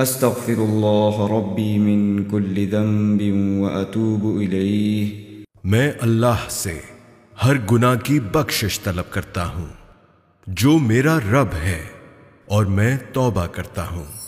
استغفر اللہ میں اللہ سے ہر گناہ کی بخشش طلب کرتا ہوں جو میرا رب ہے اور میں توبہ کرتا ہوں